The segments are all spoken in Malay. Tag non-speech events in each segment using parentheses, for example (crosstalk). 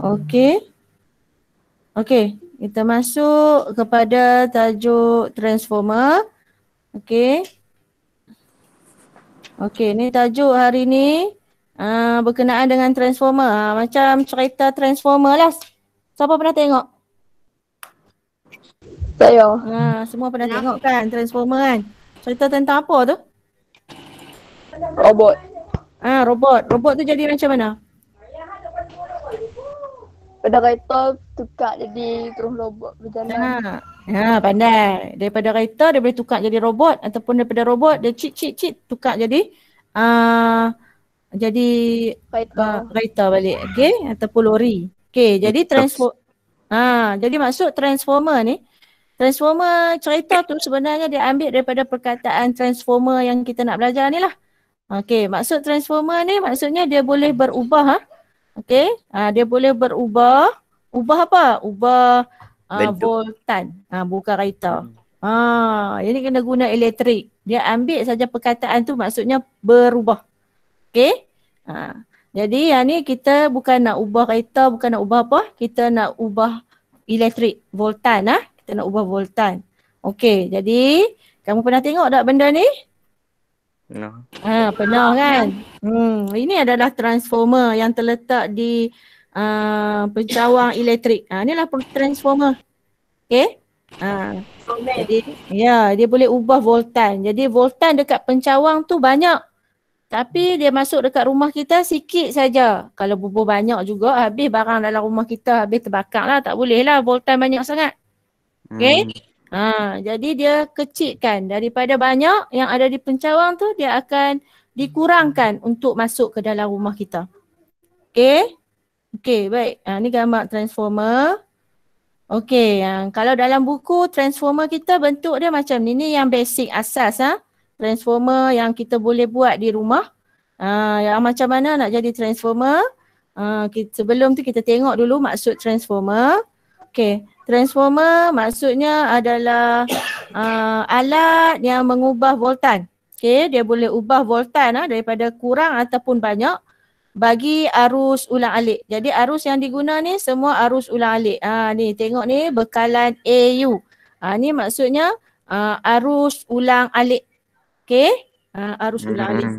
Okey. Okey, kita masuk kepada tajuk transformer. Okey. Okey, ni tajuk hari ni uh, berkenaan dengan transformer. Uh, macam cerita transformer lah. Siapa pernah tengok? Saya. Uh, semua pernah Nak. tengok kan transformer kan? Cerita tentang apa tu? Robot. Ah, uh, robot. Robot tu jadi macam mana? Daripada kereta tukar jadi terus robot berjalan. Ya, ha. ha, pandai. Daripada kereta dia boleh tukar jadi robot ataupun daripada robot dia cik cik cik tukar jadi uh, jadi kereta uh, balik. Okey, ataupun lori. Okey, jadi transfer ha, jadi maksud transformer ni Transformer cerita tu sebenarnya dia ambil daripada perkataan transformer yang kita nak belajar ni lah. Okey, maksud transformer ni maksudnya dia boleh berubah ha? Okay, uh, ah, dia boleh berubah. Ubah apa? Ubah uh, voltan. Uh, bukan kereta. Hmm. Uh, ini kena guna elektrik. Dia ambil saja perkataan tu maksudnya berubah. Okay. Uh, jadi yang ni kita bukan nak ubah kereta, bukan nak ubah apa. Kita nak ubah elektrik. Voltan lah. Uh. Kita nak ubah voltan. Okay, jadi kamu pernah tengok tak benda ni? Ha, penuh kan? Hmm, ini adalah transformer yang terletak di uh, pencawang elektrik. Ha, ah, inilah transformer. Okay? Ha. Ah. Jadi, ya, dia boleh ubah voltan. Jadi voltan dekat pencawang tu banyak. Tapi dia masuk dekat rumah kita sikit saja. Kalau bubur banyak juga, habis barang dalam rumah kita habis terbakar lah. Tak boleh lah voltan banyak sangat. Okay? Hmm. Ha, jadi dia kecilkan daripada banyak yang ada di pencawang tu dia akan dikurangkan untuk masuk ke dalam rumah kita. Okey. Okey, baik. Ha, ni gambar transformer. Okey, yang ha, kalau dalam buku transformer kita bentuk dia macam ni. Ni yang basic asas ah. Ha? Transformer yang kita boleh buat di rumah. Ha, yang macam mana nak jadi transformer? Ha, kita, sebelum tu kita tengok dulu maksud transformer. Okey. Transformer maksudnya adalah uh, alat yang mengubah voltan. Okay, dia boleh ubah voltan uh, daripada kurang ataupun banyak bagi arus ulang alik. Jadi arus yang diguna ni semua arus ulang alik. Ha, ni tengok ni bekalan AU. Ha, ah, ni maksudnya uh, arus ulang alik. Okay. Uh, arus ulang hmm. alik.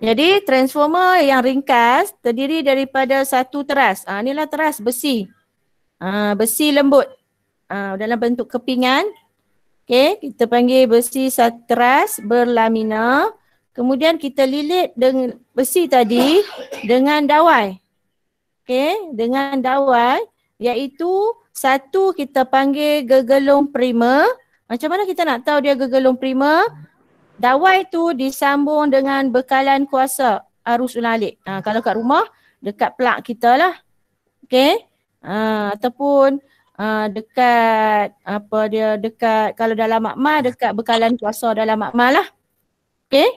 Jadi transformer yang ringkas terdiri daripada satu teras. Ha, inilah teras besi uh, besi lembut uh, dalam bentuk kepingan. Okey, kita panggil besi satras berlamina. Kemudian kita lilit dengan besi tadi dengan dawai. Okey, dengan dawai iaitu satu kita panggil gegelung prima. Macam mana kita nak tahu dia gegelung prima? Dawai tu disambung dengan bekalan kuasa arus ulalik. Ha, ah, kalau kat rumah, dekat plak kita lah. Okey uh, ataupun uh, dekat apa dia dekat kalau dalam makmal dekat bekalan kuasa dalam makmal lah. Okey.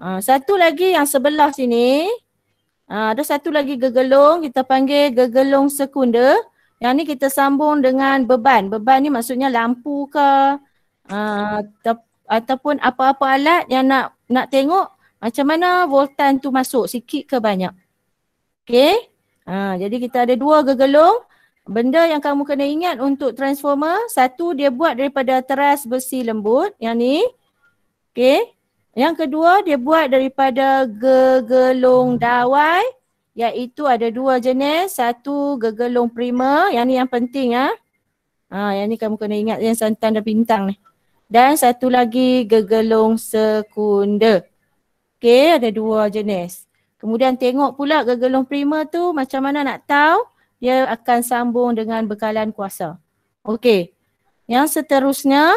Uh, satu lagi yang sebelah sini uh, ada satu lagi gegelung kita panggil gegelung sekunda. Yang ni kita sambung dengan beban. Beban ni maksudnya lampu ke uh, te- ataupun apa-apa alat yang nak nak tengok macam mana voltan tu masuk sikit ke banyak. Okey. Ha, jadi kita ada dua gegelung. Benda yang kamu kena ingat untuk transformer, satu dia buat daripada teras besi lembut, yang ni. Okay. Yang kedua dia buat daripada gegelung dawai iaitu ada dua jenis, satu gegelung prima, yang ni yang penting ya. Ha, yang ni kamu kena ingat yang santan dan bintang ni. Dan satu lagi gegelung sekunder. Okay, ada dua jenis. Kemudian tengok pula gegelung prima tu macam mana nak tahu dia akan sambung dengan bekalan kuasa. Okey. Yang seterusnya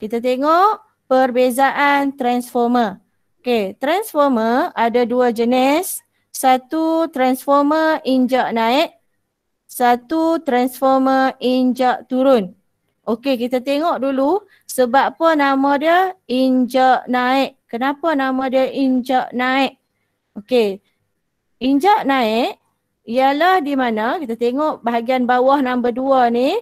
kita tengok perbezaan transformer. Okey, transformer ada dua jenis. Satu transformer injak naik, satu transformer injak turun. Okey, kita tengok dulu sebab apa nama dia injak naik. Kenapa nama dia injak naik? Okey. Injak naik ialah di mana kita tengok bahagian bawah nombor dua ni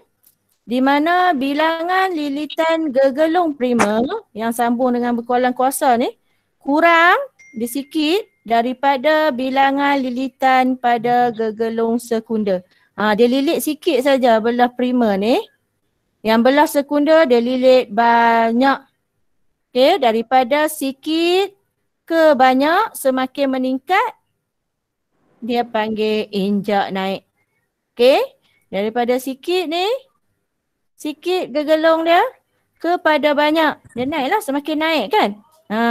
di mana bilangan lilitan gegelung prima yang sambung dengan bekualan kuasa ni kurang disikit daripada bilangan lilitan pada gegelung sekunda. Ha, dia lilit sikit saja belah prima ni. Yang belah sekunda dia lilit banyak. Okey, daripada sikit ke banyak semakin meningkat dia panggil injak naik. Okay. Daripada sikit ni, sikit gegelong dia kepada banyak. Dia naiklah semakin naik kan. Ha.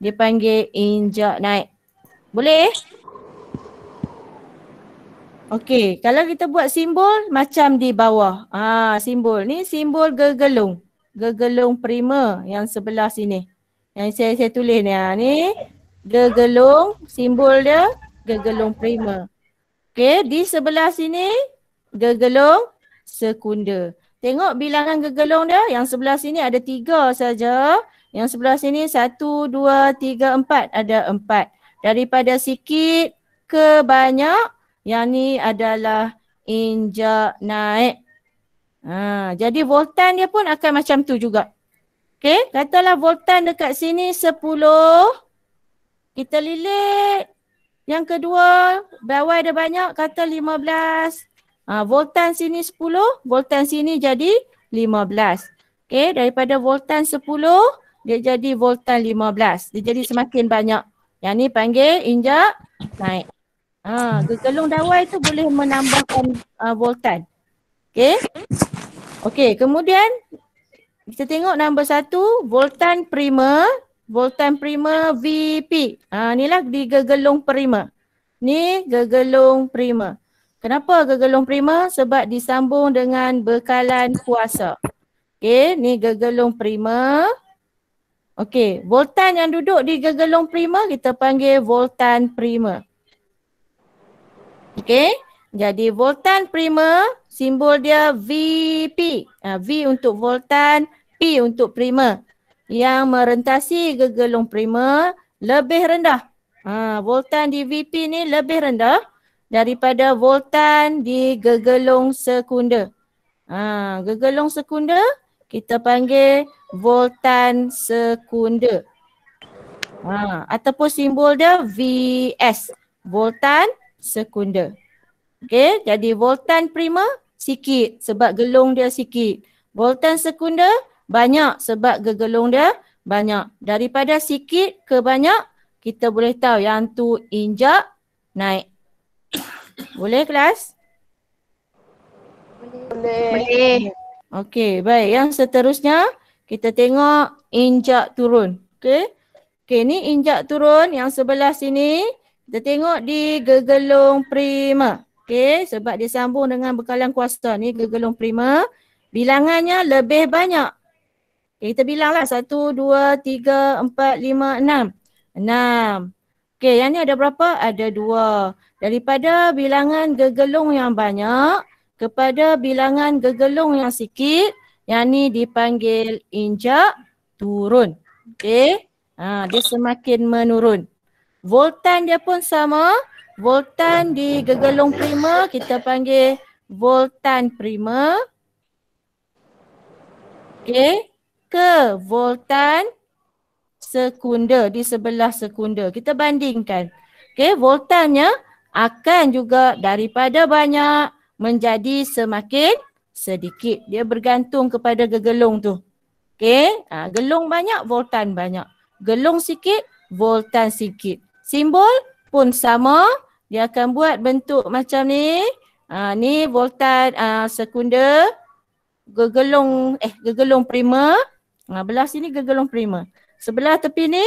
Dia panggil injak naik. Boleh? Okey, kalau kita buat simbol macam di bawah. Ha, simbol. Ni simbol gegelung. Gegelung prima yang sebelah sini. Yang saya, saya tulis ni. Ha. Ni gegelung simbol dia gegelung prima, okay di sebelah sini gegelung sekunder. Tengok bilangan gegelung dia, yang sebelah sini ada tiga saja. Yang sebelah sini satu, dua, tiga, empat. Ada empat. Daripada sikit ke banyak, yang ni adalah injak naik. Ha, jadi voltan dia pun akan macam tu juga. Okay katalah voltan dekat sini sepuluh. Kita lilit yang kedua, bawah ada banyak kata 15. Ha, voltan sini 10, voltan sini jadi 15. Okey, daripada voltan 10, dia jadi voltan 15. Dia jadi semakin banyak. Yang ni panggil injak naik. Ha, gegelung dawai tu boleh menambahkan uh, voltan. Okey. Okey, kemudian kita tengok nombor satu, voltan prima Voltan Prima VP. Ha, lah di gegelung Prima. Ni gegelung Prima. Kenapa gegelung Prima? Sebab disambung dengan bekalan kuasa. Okey, ni gegelung Prima. Okey, Voltan yang duduk di gegelung Prima kita panggil Voltan Prima. Okey, jadi Voltan Prima simbol dia VP. Ha, v untuk Voltan, P untuk Prima yang merentasi gegelung prima lebih rendah. Ha, voltan DVP ni lebih rendah daripada voltan di gegelung sekunder. Ha, gegelung sekunder kita panggil voltan sekunder. Ha, ataupun simbol dia VS, voltan sekunder. Okay, jadi voltan prima sikit sebab gelung dia sikit. Voltan sekunder banyak sebab gegelung dia banyak. Daripada sikit ke banyak, kita boleh tahu yang tu injak naik. (coughs) boleh kelas? Boleh. Boleh. Okey, baik. Yang seterusnya, kita tengok injak turun. Okey. Okey, ni injak turun yang sebelah sini. Kita tengok di gegelung prima. Okey, sebab dia sambung dengan bekalan kuasa ni gegelung prima. Bilangannya lebih banyak. Okay, eh, kita bilanglah satu, dua, tiga, empat, lima, enam. Enam. Okey, yang ni ada berapa? Ada dua. Daripada bilangan gegelung yang banyak kepada bilangan gegelung yang sikit, yang ni dipanggil injak turun. Okey, ha, dia semakin menurun. Voltan dia pun sama. Voltan di gegelung prima kita panggil voltan prima. Okey ke voltan sekunda di sebelah sekunda. Kita bandingkan. Okey, voltannya akan juga daripada banyak menjadi semakin sedikit. Dia bergantung kepada gegelung tu. Okey, ha, gelung banyak, voltan banyak. Gelung sikit, voltan sikit. Simbol pun sama. Dia akan buat bentuk macam ni. Ha, ni voltan ha, sekunda. Gegelung, eh gegelung primer. Ha, belah sini gegelung prima. Sebelah tepi ni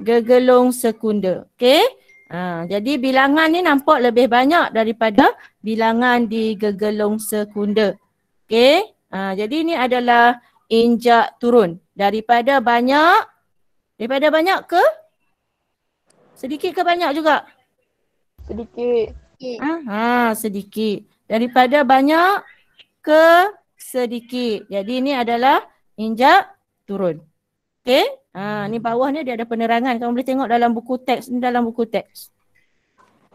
gegelung sekunder. Okey. Ha, jadi bilangan ni nampak lebih banyak daripada bilangan di gegelung sekunder. Okey. Ha, jadi ni adalah injak turun. Daripada banyak, daripada banyak ke? Sedikit ke banyak juga? Sedikit. Ha, ha, sedikit. Daripada banyak ke sedikit. Jadi ini adalah injak turun. okay. Eh? Ah, ha hmm. ni bawah ni dia ada penerangan. Kamu boleh tengok dalam buku teks ni dalam buku teks.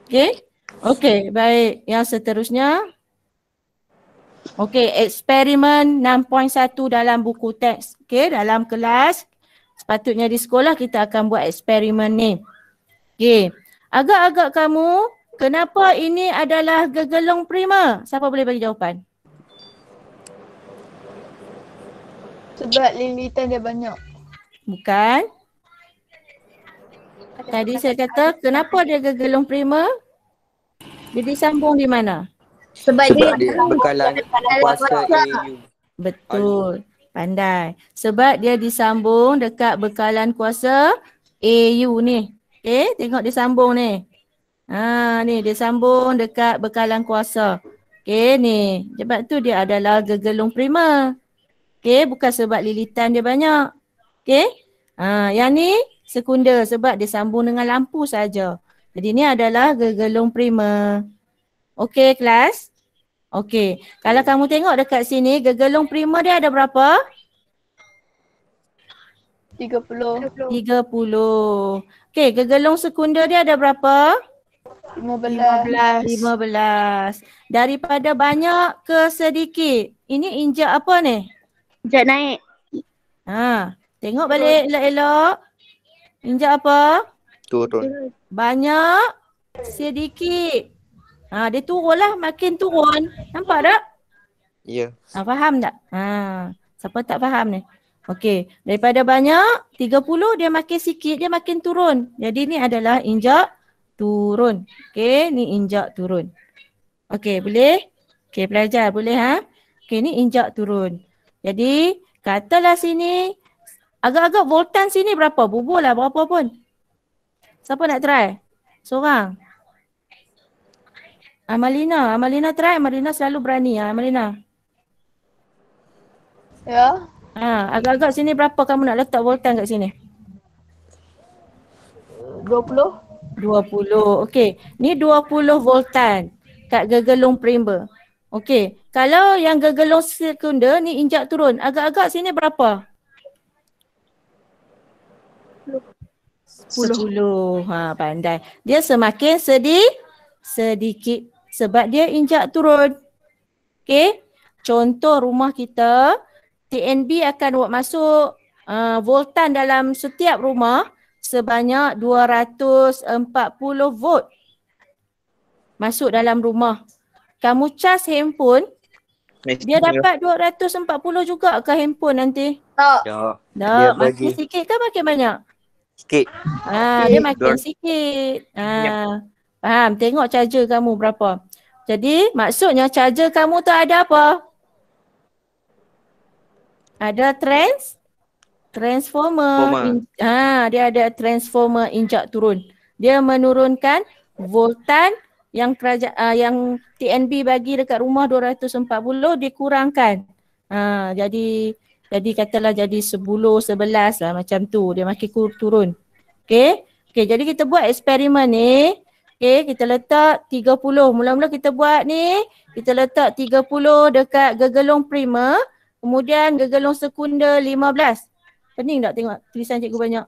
okay. Okay, baik. Yang seterusnya Okay, eksperimen 6.1 dalam buku teks. Okay, dalam kelas sepatutnya di sekolah kita akan buat eksperimen ni. Okay. Agak-agak kamu, kenapa ini adalah gegelung prima? Siapa boleh bagi jawapan? Sebab lilitan dia banyak. Bukan. Tadi saya kata kenapa dia gegelung prima? Jadi sambung di mana? Sebab, Sebab dia, dia bekalan kuasa AU. Betul. Pandai. Sebab dia disambung dekat bekalan kuasa AU ni. Okay, eh, tengok dia sambung ni. Ha ni dia sambung dekat bekalan kuasa. Okay eh, ni. Sebab tu dia adalah gegelung prima. Okey, bukan sebab lilitan dia banyak. Okey, ha, yang ni sekunder sebab dia sambung dengan lampu saja. Jadi ni adalah gelung prima. Okey, kelas. Okey, kalau kamu tengok dekat sini gelung prima dia ada berapa? 30. 30. Okey, gegelung sekunder dia ada berapa? 15. 15. 15. Daripada banyak ke sedikit? Ini injak apa ni? Sekejap naik. Ha, tengok balik elok-elok. Injak apa? Turun. Banyak, sedikit. Ha, dia turun lah, makin turun. Nampak tak? Ya. Yeah. Ha, faham tak? Ha, siapa tak faham ni? Okey, daripada banyak 30 dia makin sikit dia makin turun. Jadi ni adalah injak turun. Okey, ni injak turun. Okey, boleh? Okey, pelajar boleh ha? Okey, ni injak turun. Jadi katalah sini agak-agak voltan sini berapa? Bubur lah berapa pun. Siapa nak try? Seorang. Amalina, Amalina try. Amalina selalu berani. ya, Amalina. Ya. Ha, agak-agak sini berapa kamu nak letak voltan kat sini? 20. 20. Okey. Ni 20 voltan kat gegelung primer. Okey. Kalau yang gegelong sekunder ni injak turun, agak-agak sini berapa? Sepuluh, Ha pandai. Dia semakin sedih sedikit sebab dia injak turun. Okay, Contoh rumah kita TNB akan buat masuk uh, voltan dalam setiap rumah sebanyak 240 volt masuk dalam rumah. Kamu cas handphone Messenger. Dia dapat dua ratus empat puluh juga ke handphone nanti? Tak. Tak. Dia makin bagi... sikit kan makin banyak? Sikit. Ha, sikit. dia makin sikit. Ha. Faham, tengok charger kamu berapa. Jadi maksudnya charger kamu tu ada apa? Ada trans transformer. transformer. ha, dia ada transformer injak turun. Dia menurunkan voltan yang keraja, uh, ah, yang TNB bagi dekat rumah 240 dikurangkan. Ha, jadi jadi katalah jadi 10 11 lah macam tu dia makin kur, turun. Okey. Okey jadi kita buat eksperimen ni. Okey kita letak 30. Mula-mula kita buat ni kita letak 30 dekat gegelung prima, kemudian gegelung sekunda 15. Pening tak tengok tulisan cikgu banyak?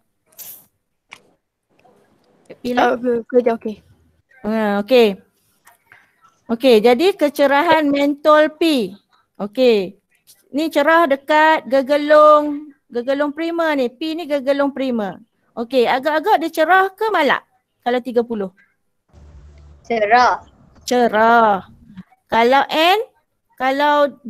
Bila? Uh, okey. Okay. Ah, okay. Okay, jadi kecerahan mentol P. Okay. Ni cerah dekat gegelung, gegelung prima ni. P ni gegelung prima. Okay, agak-agak dia cerah ke malak? Kalau 30. Cerah. Cerah. Kalau N, kalau 15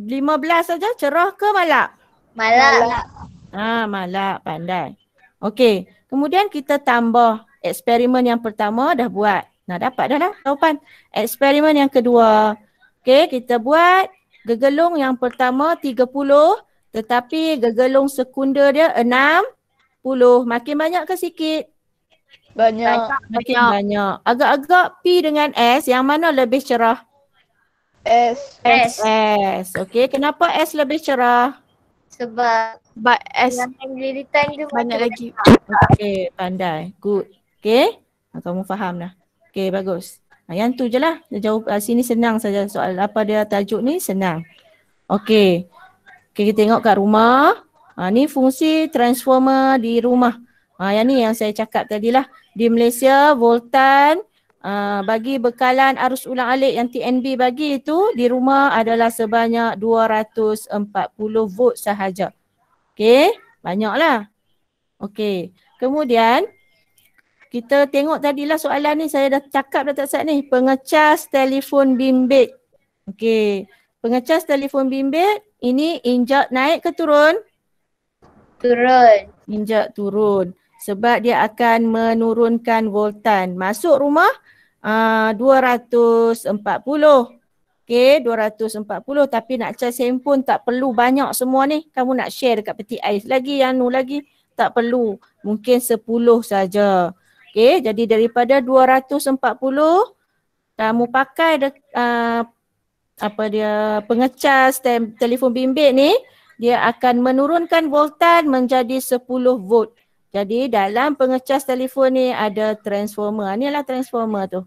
saja cerah ke malak? Malak. Ah, malak pandai. Okay. kemudian kita tambah eksperimen yang pertama dah buat. Nah dapat dah lah jawapan. Eksperimen yang kedua. Okey kita buat gegelung yang pertama 30 tetapi gegelung sekunder dia 60. Makin banyak ke sikit? Banyak. Makin banyak. Agak-agak P dengan S yang mana lebih cerah? S. S. S. Okey kenapa S lebih cerah? Sebab But S yang dia banyak lagi. lagi. Okey pandai. Good. Okey. Kamu faham dah. Okey bagus. Ah, yang tu je lah. Jawab ah, sini senang saja soal apa dia tajuk ni senang. Okey. Okey kita tengok kat rumah. Ha, ni fungsi transformer di rumah. Ha, yang ni yang saya cakap tadi lah. Di Malaysia, Voltan uh, bagi bekalan arus ulang alik yang TNB bagi itu di rumah adalah sebanyak 240 volt sahaja. Okey, banyaklah. Okey, kemudian kita tengok tadilah soalan ni saya dah cakap dah tak saat ni pengecas telefon bimbit okey pengecas telefon bimbit ini injak naik ke turun turun injak turun sebab dia akan menurunkan voltan masuk rumah uh, 240 Okay, 240 tapi nak charge handphone tak perlu banyak semua ni. Kamu nak share dekat peti ais lagi, yang nu lagi tak perlu. Mungkin 10 saja. Okey, jadi daripada 240 kamu pakai de, uh, apa dia pengecas stem telefon bimbit ni, dia akan menurunkan voltan menjadi 10 volt. Jadi dalam pengecas telefon ni ada transformer. ni lah transformer tu.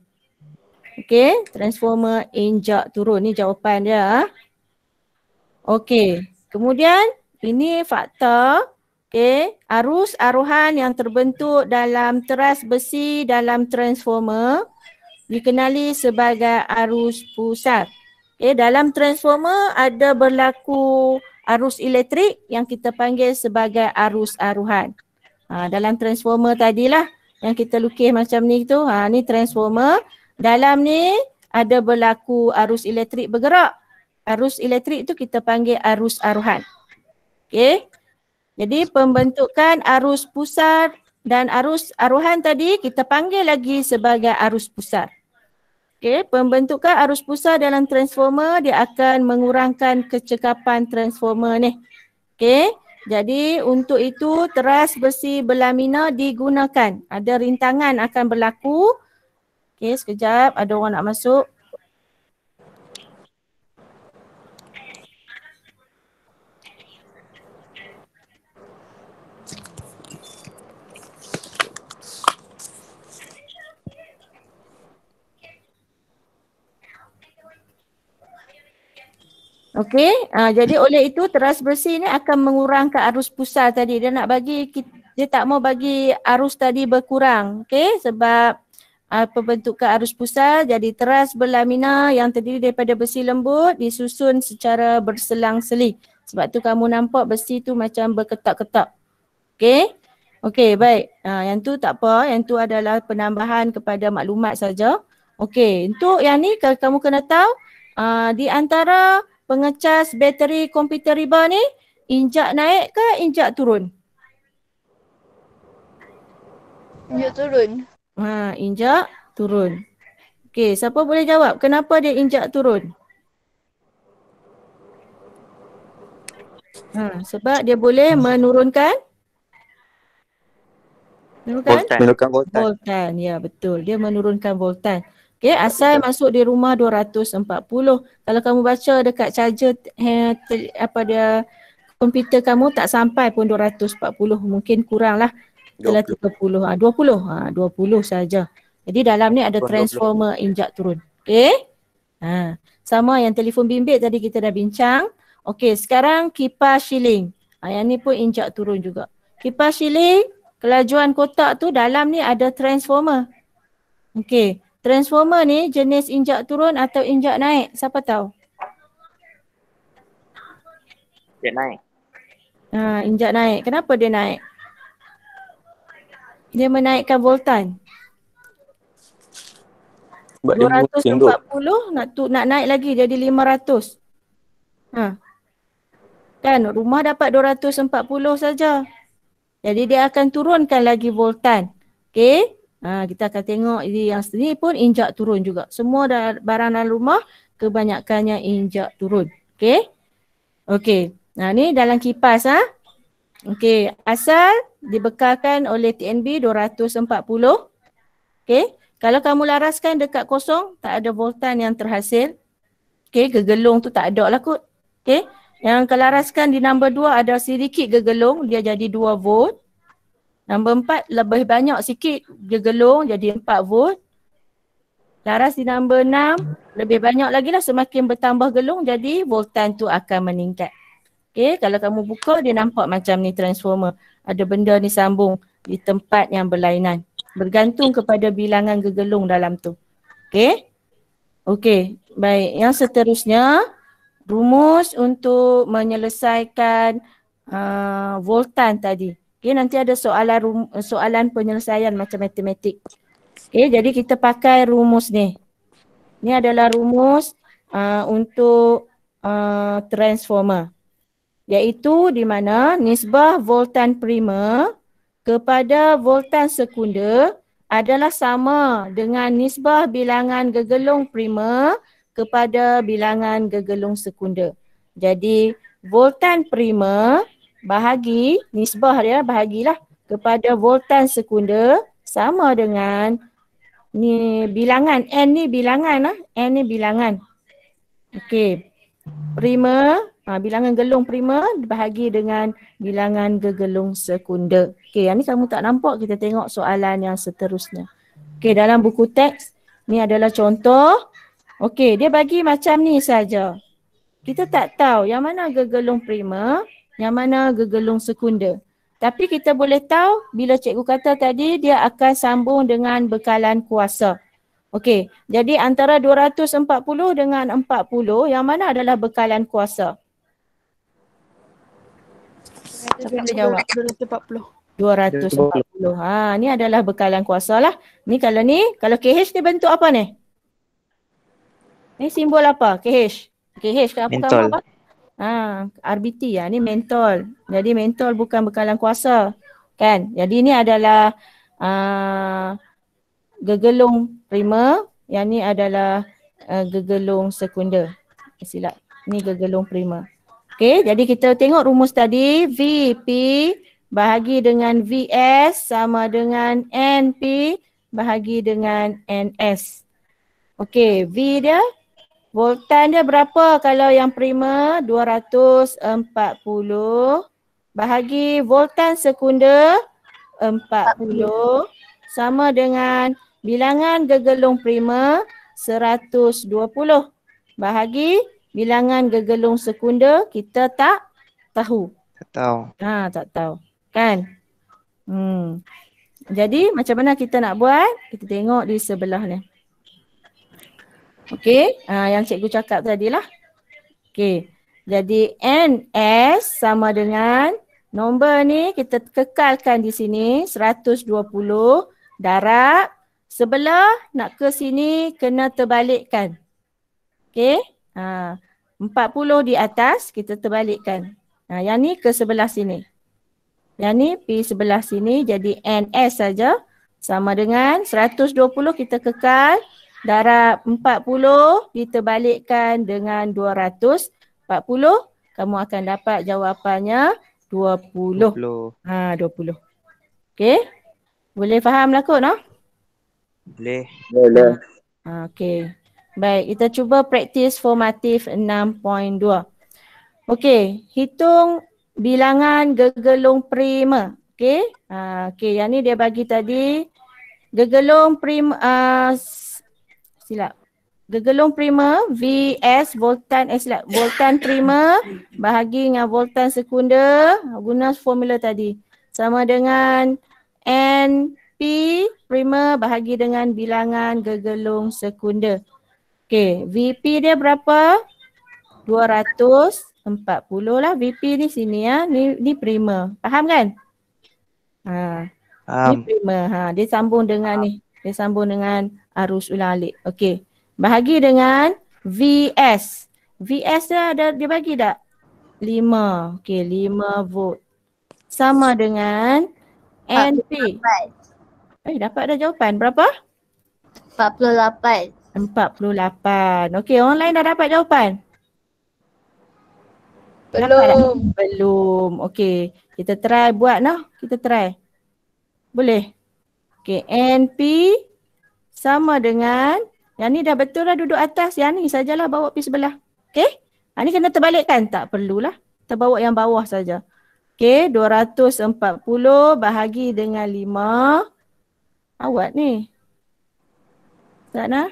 Okey, transformer injak turun ni jawapan dia. Ha. Okey. Kemudian ini fakta Okay. Arus aruhan yang terbentuk dalam teras besi dalam transformer dikenali sebagai arus pusat. Okay. Dalam transformer ada berlaku arus elektrik yang kita panggil sebagai arus aruhan. Ha, dalam transformer tadilah yang kita lukis macam ni tu. Ha, ni transformer. Dalam ni ada berlaku arus elektrik bergerak. Arus elektrik tu kita panggil arus aruhan. Okay. Jadi pembentukan arus pusar dan arus aruhan tadi kita panggil lagi sebagai arus pusar. Okey, pembentukan arus pusar dalam transformer dia akan mengurangkan kecekapan transformer ni. Okey, jadi untuk itu teras besi berlamina digunakan. Ada rintangan akan berlaku. Okey, sekejap ada orang nak masuk. Okey, ha, jadi oleh itu teras bersih ni akan mengurangkan arus pusar tadi. Dia nak bagi dia tak mau bagi arus tadi berkurang. Okey, sebab apa ah, bentukkan arus pusar jadi teras berlamina yang terdiri daripada besi lembut disusun secara berselang-seli. Sebab tu kamu nampak besi tu macam berketak-ketak. Okey. Okey, baik. Ha, yang tu tak apa, yang tu adalah penambahan kepada maklumat saja. Okey, untuk yang ni kamu kena tahu uh, di antara pengecas bateri komputer riba ni injak naik ke injak turun? Injak turun. Ha, injak turun. Okey, siapa boleh jawab kenapa dia injak turun? Ha, sebab dia boleh menurunkan menurunkan voltan. voltan. Ya, betul. Dia menurunkan voltan. Okay, asal masuk di rumah 240. Kalau kamu baca dekat charger he, eh, ter, apa dia komputer kamu tak sampai pun 240 mungkin kuranglah Kalau 30 ah ha, 20 ha, 20 saja. Jadi dalam ni ada transformer injak turun. Okey? Ha, sama yang telefon bimbit tadi kita dah bincang. Okey, sekarang kipas shilling. Ha, yang ni pun injak turun juga. Kipas shilling, kelajuan kotak tu dalam ni ada transformer. Okey. Transformer ni jenis injak turun atau injak naik? Siapa tahu? Injak naik. Ha, injak naik. Kenapa dia naik? Dia menaikkan voltan. Sebab 240 dia nak, tu, nak naik lagi jadi 500. Ha. Kan rumah dapat 240 saja. Jadi dia akan turunkan lagi voltan. Okay. Ha, kita akan tengok ini yang sendiri pun injak turun juga. Semua dah barang dalam rumah kebanyakannya injak turun. Okey. Okey. Nah ha, ni dalam kipas ah. Ha? Okey, asal dibekalkan oleh TNB 240. Okey. Kalau kamu laraskan dekat kosong, tak ada voltan yang terhasil. Okey, gegelung tu tak ada lah kot. Okey. Yang kelaraskan di nombor 2 ada sedikit gegelung, dia jadi 2 volt. Nombor empat lebih banyak sikit dia gelung jadi empat volt. Laras di nombor enam lebih banyak lagi lah semakin bertambah gelung jadi voltan tu akan meningkat. Okay kalau kamu buka dia nampak macam ni transformer. Ada benda ni sambung di tempat yang berlainan. Bergantung kepada bilangan gegelung dalam tu. Okay. Okay baik yang seterusnya rumus untuk menyelesaikan uh, voltan tadi. Okay, nanti ada soalan soalan penyelesaian macam matematik. Okay, jadi kita pakai rumus ni. Ni adalah rumus uh, untuk uh, transformer. Iaitu di mana nisbah voltan prima kepada voltan sekunder adalah sama dengan nisbah bilangan gegelung prima kepada bilangan gegelung sekunder. Jadi voltan prima bahagi nisbah dia lah, bahagilah kepada voltan sekunder sama dengan ni bilangan n ni bilangan lah n ni bilangan okey prima ha, bilangan gelung prima bahagi dengan bilangan gegelung sekunder. okey yang ni kamu tak nampak kita tengok soalan yang seterusnya okey dalam buku teks ni adalah contoh okey dia bagi macam ni saja kita tak tahu yang mana gegelung prima yang mana gegelung sekunder. Tapi kita boleh tahu bila cikgu kata tadi dia akan sambung dengan bekalan kuasa. Okey, jadi antara 240 dengan 40 yang mana adalah bekalan kuasa? Siapa boleh jawab? 240. 240. Ha, ni adalah bekalan kuasa lah. Ni kalau ni, kalau KH ni bentuk apa ni? Ni simbol apa? KH. KH ke apa? Mentol. Apa? Ha, RBT ya, ha, ni mentol. Jadi mentol bukan bekalan kuasa. Kan? Jadi ini adalah uh, gegelung prima. yang ni adalah uh, gegelung sekunder. Silap. Ni gegelung prima. Okey, jadi kita tengok rumus tadi VP bahagi dengan VS sama dengan NP bahagi dengan NS. Okey, V dia Voltan dia berapa kalau yang prima? 240 bahagi voltan sekunda 40 sama dengan bilangan gegelung prima 120 bahagi bilangan gegelung sekunda kita tak tahu. Tak tahu. Ha, tak tahu. Kan? Hmm. Jadi macam mana kita nak buat? Kita tengok di sebelah ni. Okey, uh, yang cikgu cakap tadi lah. Okey, jadi NS sama dengan nombor ni kita kekalkan di sini 120 darab. Sebelah nak ke sini kena terbalikkan. Okey, ah, uh, 40 di atas kita terbalikkan. Uh, yang ni ke sebelah sini. Yang ni P sebelah sini jadi NS saja sama dengan 120 kita kekal darab 40 diterbalikkan dengan 240 kamu akan dapat jawapannya 20. 20. Ha 20. Okey. Boleh faham lah kot no? Boleh. Boleh. Ha, okey. Baik, kita cuba praktis formatif 6.2. Okey, hitung bilangan gegelung prima. Okey. Ha okey, yang ni dia bagi tadi gegelung prima uh, silap. Gegelung prima VS voltan eh silap voltan prima bahagi dengan voltan sekunder guna formula tadi sama dengan np prima bahagi dengan bilangan gegelung sekunder Okey, VP dia berapa? 240 lah VP ni sini ya. Ni ni prima. Faham kan? Ha. Um, ni prima. Ha, dia sambung dengan um, ni. Dia sambung dengan arus ulang-alik. Okey. Bahagi dengan VS. VS dia ada dia bagi tak? 5. Okey, 5 volt. Sama dengan NP. Eh, dapat dah jawapan. Berapa? 48. 48. Okey, orang lain dah dapat jawapan? Belum. Dapat Belum. Okey, kita try buat noh. Kita try. Boleh. Okey, NP sama dengan yang ni dah betul lah duduk atas yang ni sajalah bawa pergi sebelah. Okay. Ha, ni kena terbalikkan? Tak perlulah. Terbawa yang bawah saja. Okay. 240 bahagi dengan 5. Awak ni. Tak nak?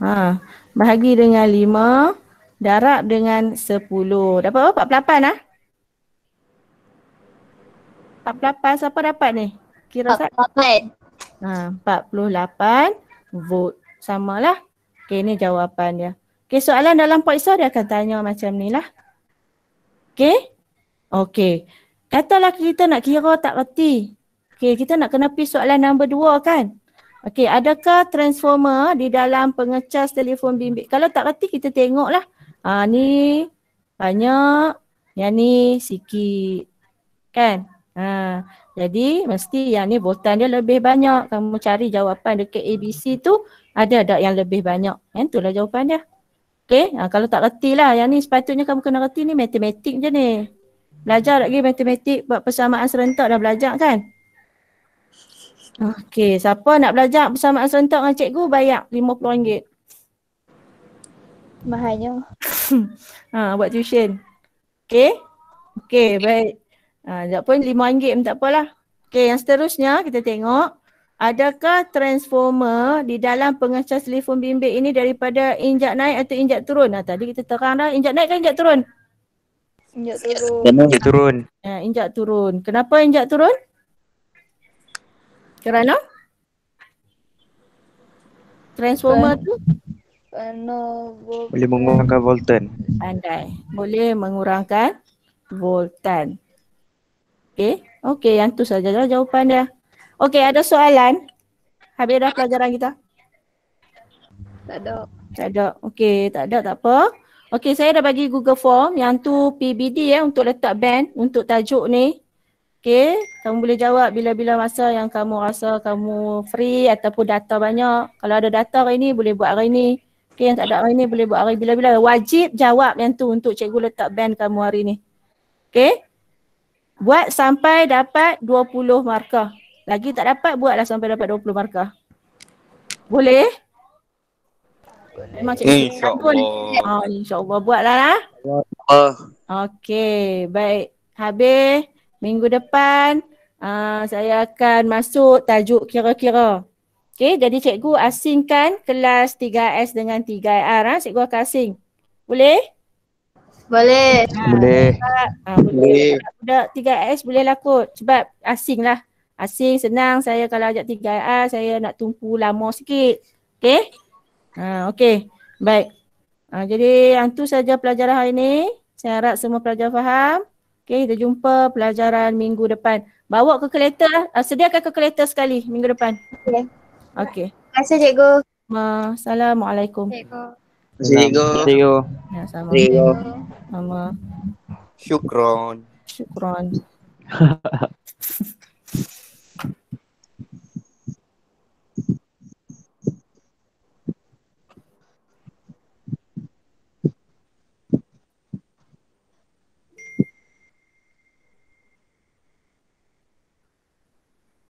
Ha. Bahagi dengan 5. Darab dengan 10. Dapat apa? 48 lah. 48. Siapa dapat ni? kira tak? 48. Ha, 48 vote. Sama lah. Okay, ni jawapan dia. Okay, soalan dalam point so dia akan tanya macam ni lah. Okay? Okay. Katalah kita nak kira tak reti. Okay, kita nak kena pergi soalan number 2 kan? Okay, adakah transformer di dalam pengecas telefon bimbit? Kalau tak reti kita tengok lah. Ha, ni banyak. Yang ni sikit. Kan? Ha. Jadi mesti yang ni botan dia lebih banyak. Kamu cari jawapan dekat ABC tu ada ada yang lebih banyak. Kan itulah jawapan dia. Okey, ha, kalau tak reti lah yang ni sepatutnya kamu kena reti ni matematik je ni. Belajar lagi matematik buat persamaan serentak dah belajar kan? Okey, siapa nak belajar persamaan serentak dengan cikgu bayar RM50. Mahalnya. (laughs) ha, buat tuition. Okey? Okey, baik. Sekejap ha, pun RM5 pun tak apalah. Okey yang seterusnya kita tengok adakah transformer di dalam pengecas telefon bimbit ini daripada injak naik atau injak turun? Nah, ha, tadi kita terang dah injak naik kan injak turun? Injak turun. Injak turun. Ya, injak turun. Kenapa injak turun? Kerana? Transformer ben, tu? Kerana boleh mengurangkan voltan. Pandai. Boleh mengurangkan voltan. Okey, okey yang tu saja lah jawapan dia. Okey, ada soalan? Habis dah pelajaran kita? Tak ada. Tak ada. Okey, tak ada tak apa. Okey, saya dah bagi Google Form yang tu PBD ya eh, untuk letak band untuk tajuk ni. Okey, kamu boleh jawab bila-bila masa yang kamu rasa kamu free ataupun data banyak. Kalau ada data hari ni boleh buat hari ni. Okey, yang tak ada hari ni boleh buat hari bila-bila. Wajib jawab yang tu untuk cikgu letak band kamu hari ni. Okey? Buat sampai dapat 20 markah. Lagi tak dapat, buatlah sampai dapat 20 markah. Boleh? Memang cik pun. Oh, ah, InsyaAllah buatlah lah. Uh. Okay, baik. Habis minggu depan uh, saya akan masuk tajuk kira-kira. Okey, jadi cikgu asingkan kelas 3S dengan 3R. Ha? Ah. Cikgu akan asing. Boleh? Ah, ah, boleh. Boleh. Ha, boleh. Budak, 3S boleh lah kot. Sebab asing lah. Asing senang saya kalau ajak 3 A saya nak tumpu lama sikit. Okay. Ha, ah, okay. Baik. Ha, jadi yang tu saja pelajaran hari ni. Saya harap semua pelajar faham. Okay, kita jumpa pelajaran minggu depan. Bawa ke kereta lah. Uh, sediakan ke kereta sekali minggu depan. Okay. Okay. Terima kasih cikgu. Assalamualaikum. Cikgu. Ya, assalamualaikum. Cikgu. Assalamualaikum. Cikgu sama-sama. Syukron. Syukron. (laughs)